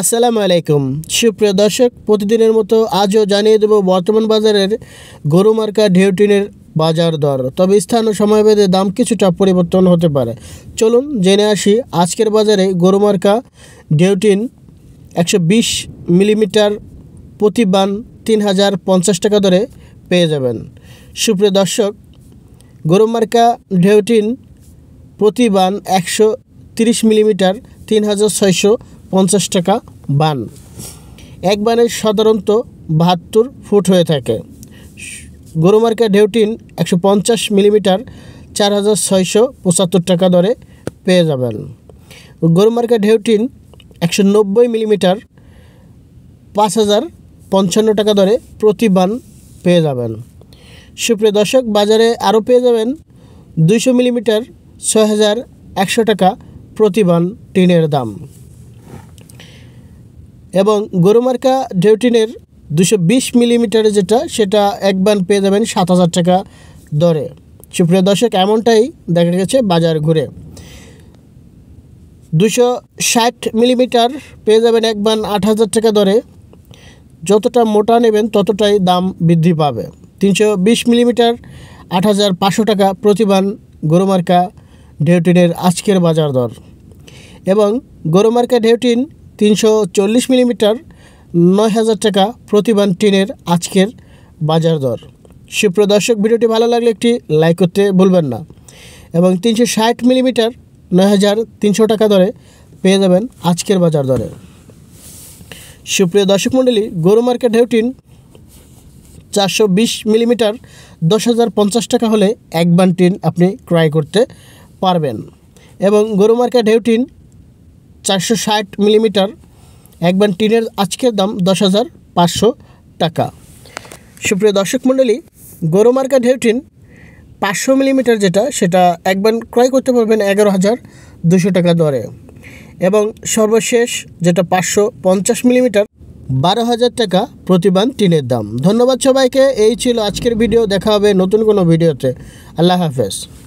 আসসালামু আলাইকুম সুপ্রিয় দর্শক প্রতিদিনের মতো আজও জানিয়ে দেব বর্তমান বাজারের গরু মার্কা ঢেউটিনের বাজার দর তবে স্থান ও সময়ভেদে দাম কিছুটা পরিবর্তন হতে পারে চলুন জেনে আসি আজকের বাজারে গরু মার্কা ঢেউটিন একশো মিলিমিটার প্রতি বান তিন হাজার পঞ্চাশ টাকা দরে পেয়ে যাবেন সুপ্রিয় দর্শক গরু মার্কা ঢেউটিন প্রতি বান একশো তিরিশ মিলিমিটার তিন হাজার ছয়শো পঞ্চাশ টাকা বান এক বানে সাধারণত বাহাত্তর ফুট হয়ে থাকে গরুমার্কা ডেউটিন একশো পঞ্চাশ মিলিমিটার চার হাজার ছয়শো পঁচাত্তর টাকা দরে পেয়ে যাবেন গরুমার্কা ডেউটিন একশো নব্বই মিলিমিটার পাঁচ হাজার পঞ্চান্ন টাকা দরে প্রতি বান পেয়ে যাবেন সুপ্রিয় দর্শক বাজারে আরও পেয়ে যাবেন দুইশো মিলিমিটার ছয় হাজার একশো টাকা প্রতিবান টিনের দাম এবং গরুমার্কা ডেউটিনের দুশো বিশ মিলিমিটারে যেটা সেটা এক বান পেয়ে যাবেন সাত হাজার টাকা দরে সুপ্রিয় দর্শক এমনটাই দেখা গেছে বাজার ঘুরে দুশো ষাট মিলিমিটার পেয়ে যাবেন এক বান আট হাজার টাকা দরে যতটা মোটা নেবেন ততটাই দাম বৃদ্ধি পাবে তিনশো বিশ মিলিমিটার আট হাজার পাঁচশো টাকা প্রতিবান গরুমার্কা ডেউটিনের আজকের বাজার দর এবং গরুমার্কা ডেউটিন তিনশো চল্লিশ মিলিমিটার নয় হাজার টাকা প্রতিবান টিনের আজকের বাজার দর সুপ্রিয় দর্শক ভিডিওটি ভালো লাগলে একটি লাইক করতে ভুলবেন না এবং তিনশো ষাট মিলিমিটার নয় হাজার তিনশো টাকা দরে পেয়ে যাবেন আজকের বাজার দরে সুপ্রিয় দর্শক মণ্ডলী গরু মার্কেট হেউটিন চারশো বিশ মিলিমিটার দশ হাজার পঞ্চাশ টাকা হলে এক বান টিন আপনি ক্রয় করতে পারবেন এবং গরু মার্কেট হেউটিন চারশো ষাট মিলিমিটার এক টিনের আজকের দাম দশ হাজার পাঁচশো টাকা সুপ্রিয় দর্শক মণ্ডলী গরুমার্কা ঢেউটিন পাঁচশো মিলিমিটার যেটা সেটা একবার ক্রয় করতে পারবেন এগারো হাজার দুশো টাকা দরে এবং সর্বশেষ যেটা পাঁচশো পঞ্চাশ মিলিমিটার বারো হাজার টাকা প্রতিবান টিনের দাম ধন্যবাদ সবাইকে এই ছিল আজকের ভিডিও দেখা হবে নতুন কোনো ভিডিওতে আল্লাহ হাফেজ